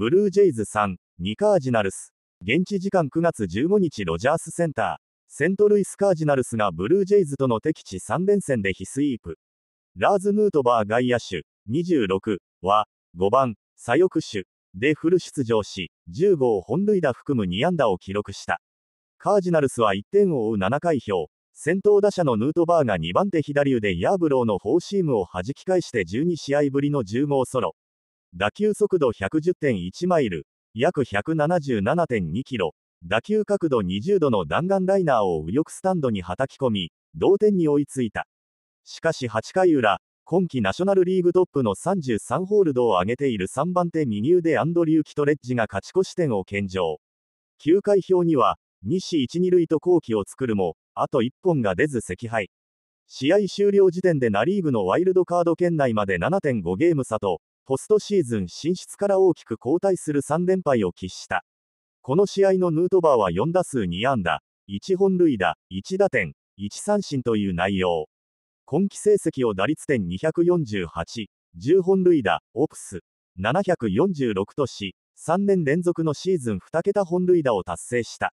ブルージェイズ3、2カージナルス。現地時間9月15日ロジャースセンター。セントルイスカージナルスがブルージェイズとの敵地3連戦でヒスイープ。ラーズ・ヌートバー外野手26は5番左翼手でフル出場し、10号本塁打含む2安打を記録した。カージナルスは1点を追う7回表、先頭打者のヌートバーが2番手左腕ヤーブローのフォーシームを弾き返して12試合ぶりの10号ソロ。打球速度110.1マイル、約177.2キロ、打球角度20度の弾丸ライナーを右翼スタンドにはたき込み、同点に追いついた。しかし8回裏、今季ナショナルリーグトップの33ホールドを挙げている3番手右腕アンドリュー・キトレッジが勝ち越し点を献上。9回表には、西一二塁と好機を作るも、あと1本が出ず惜敗。試合終了時点でナ・リーグのワイルドカード圏内まで7.5ゲーム差と、ポストシーズン進出から大きく後退する3連敗を喫した。この試合のヌートバーは4打数2安打、1本塁打、1打点、1三振という内容。今季成績を打率点248、10本塁打、オプス、746とし、3年連続のシーズン2桁本塁打を達成した。